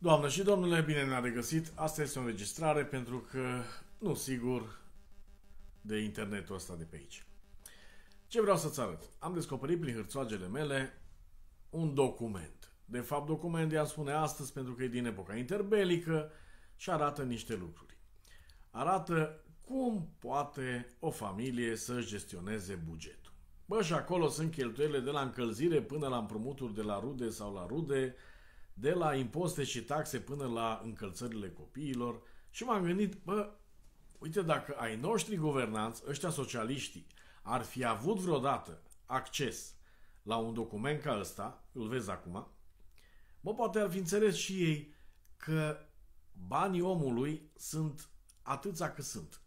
Doamnă și domnule, bine ne-a regăsit. Asta este o înregistrare pentru că nu sigur de internetul ăsta de pe aici. Ce vreau să-ți arăt? Am descoperit prin hârțoagele mele un document. De fapt, document i-am spune astăzi pentru că e din epoca interbelică și arată niște lucruri. Arată cum poate o familie să gestioneze bugetul. Bă, și acolo sunt cheltuielile de la încălzire până la împrumuturi de la rude sau la rude, de la impozite și taxe până la încălțările copiilor și m-am gândit, bă, uite, dacă ai noștri guvernanți, ăștia socialiștii, ar fi avut vreodată acces la un document ca ăsta, îl vezi acum, mă, poate ar fi înțeles și ei că banii omului sunt atâția cât sunt.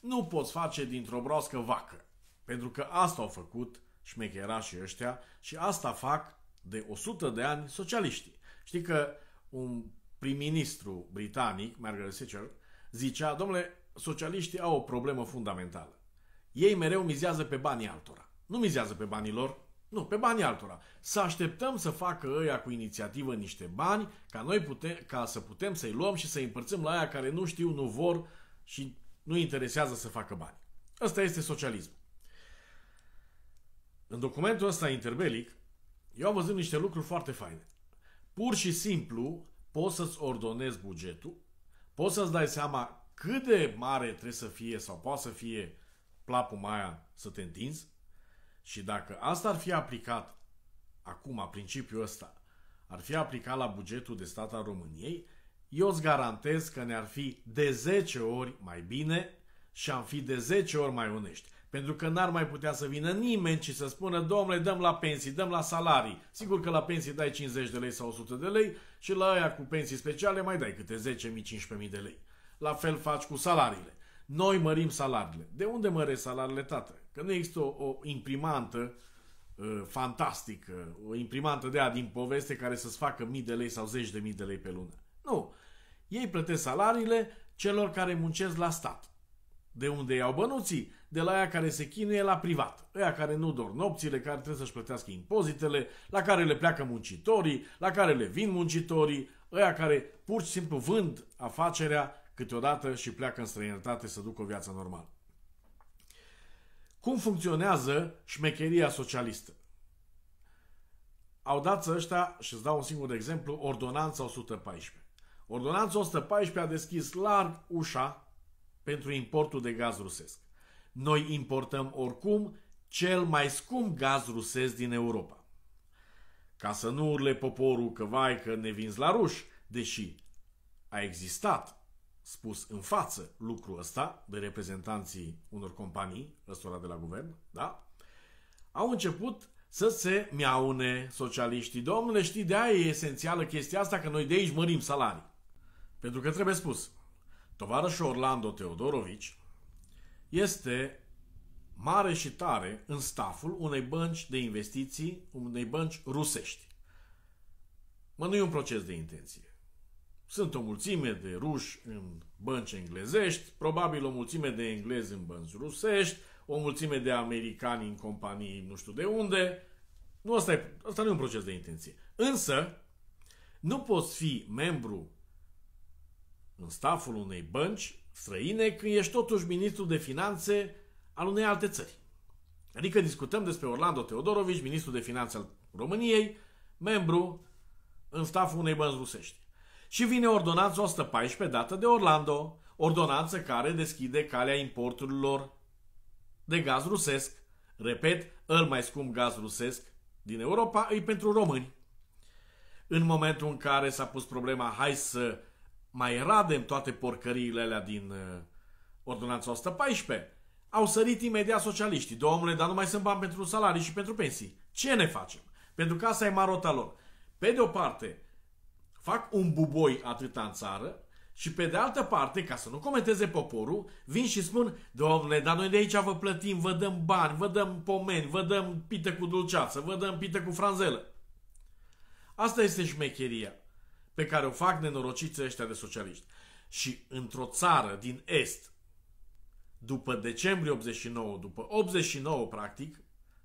Nu poți face dintr-o broască vacă, pentru că asta au făcut șmecherașii ăștia și asta fac de 100 de ani socialiștii. Știi că un prim-ministru britanic, Margaret Thatcher, zicea, domnule, socialiștii au o problemă fundamentală. Ei mereu mizează pe banii altora. Nu mizează pe banii lor, nu, pe banii altora. Să așteptăm să facă ăia cu inițiativă niște bani ca noi putem, ca să putem să-i luăm și să-i împărțim la aia care nu știu, nu vor și nu interesează să facă bani. Ăsta este socialismul. În documentul ăsta interbelic, eu am văzut niște lucruri foarte faine. Pur și simplu poți să-ți ordonezi bugetul, poți să-ți dai seama cât de mare trebuie să fie sau poate să fie plapul aia să te întinzi și dacă asta ar fi aplicat acum, principiul ăsta, ar fi aplicat la bugetul de stat al României, eu îți garantez că ne-ar fi de 10 ori mai bine și am fi de 10 ori mai onești. Pentru că n-ar mai putea să vină nimeni și să spună, domnule, dăm la pensii, dăm la salarii. Sigur că la pensii dai 50 de lei sau 100 de lei și la aia cu pensii speciale mai dai câte 10.000-15.000 de lei. La fel faci cu salariile. Noi mărim salariile. De unde măresc salariile, tată? Că nu există o, o imprimantă uh, fantastică, o imprimantă de a din poveste care să-ți facă mii de lei sau zeci de mii de lei pe lună. Nu. Ei plătesc salariile celor care muncesc la stat. De unde iau bănuții? De la aia care se chinuie la privat. Aia care nu dor nopțile, care trebuie să-și plătească impozitele, la care le pleacă muncitorii, la care le vin muncitorii, aia care pur și simplu vând afacerea câteodată și pleacă în străinătate să ducă o viață normală. Cum funcționează șmecheria socialistă? Au dat ăștia, și îți dau un singur exemplu, Ordonanța 114. Ordonanța 114 a deschis larg ușa pentru importul de gaz rusesc. Noi importăm oricum cel mai scump gaz rusesc din Europa. Ca să nu urle poporul că vai că ne vinzi la ruși, deși a existat spus în față lucrul ăsta de reprezentanții unor companii, răstora de la guvern, da? Au început să se miaune socialiștii. Domnule, știi, de aia e esențială chestia asta că noi de aici mărim salarii. Pentru că trebuie spus, Tovarășul Orlando Teodorovici este mare și tare în staful unei bănci de investiții, unei bănci rusești. Mă, nu e un proces de intenție. Sunt o mulțime de ruși în bănci englezești, probabil o mulțime de englezi în bănci rusești, o mulțime de americani în companii nu știu de unde. Nu, asta, e, asta nu e un proces de intenție. Însă, nu poți fi membru în staful unei bănci străine când ești totuși ministru de finanțe al unei alte țări. Adică discutăm despre Orlando Teodorovici, ministru de finanțe al României, membru în staful unei bănci rusești. Și vine ordonanța 114 dată de Orlando, ordonanță care deschide calea importurilor de gaz rusesc. Repet, îl mai scump gaz rusesc din Europa e pentru români. În momentul în care s-a pus problema hai să mai radem toate porcăriile alea din uh, ordonanța 114, au sărit imediat socialiștii. Domnule, dar nu mai sunt bani pentru salarii și pentru pensii. Ce ne facem? Pentru că asta e marota lor. Pe de o parte, fac un buboi atâta în țară și pe de altă parte, ca să nu comenteze poporul, vin și spun, domnule, dar noi de aici vă plătim, vă dăm bani, vă dăm pomeni, vă dăm pită cu dulceață, vă dăm pită cu franzelă. Asta este șmecheria pe care o fac nenorociții ăștia de socialiști. Și într-o țară din Est, după decembrie 89, după 89 practic,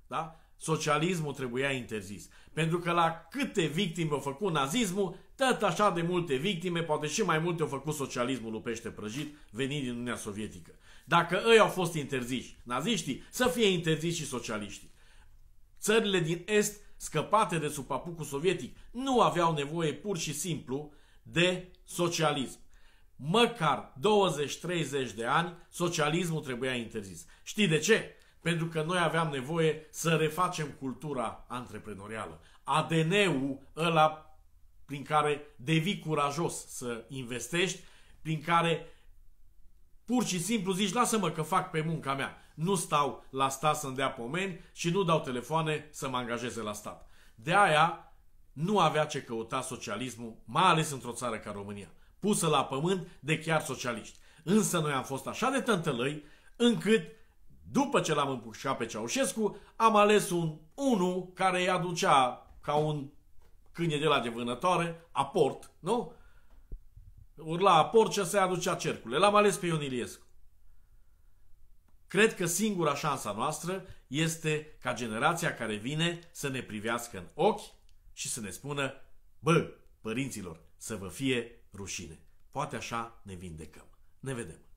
da? socialismul trebuia interzis. Pentru că la câte victime au făcut nazismul, tot așa de multe victime, poate și mai multe au făcut socialismul lui pește prăjit venit din Uniunea Sovietică. Dacă ei au fost interziși, naziștii, să fie interziși și socialiștii. Țările din Est scăpate de sub papucul sovietic, nu aveau nevoie pur și simplu de socialism. Măcar 20-30 de ani, socialismul trebuia interzis. Știi de ce? Pentru că noi aveam nevoie să refacem cultura antreprenorială. ADN-ul ăla prin care devii curajos să investești, prin care Pur și simplu zici, lasă-mă că fac pe munca mea. Nu stau la stat să-mi dea pomeni și nu dau telefoane să mă angajeze la stat. De aia nu avea ce căuta socialismul, mai ales într-o țară ca România, pusă la pământ de chiar socialiști. Însă noi am fost așa de tântălăi, încât după ce l-am împușcat pe Ceaușescu, am ales un unu care îi aducea ca un câine de la de vânătoare, aport, nu? urla Porcea, se aducea cercule. L-am ales pe Ion Iliescu. Cred că singura șansa noastră este ca generația care vine să ne privească în ochi și să ne spună, bă, părinților, să vă fie rușine. Poate așa ne vindecăm. Ne vedem!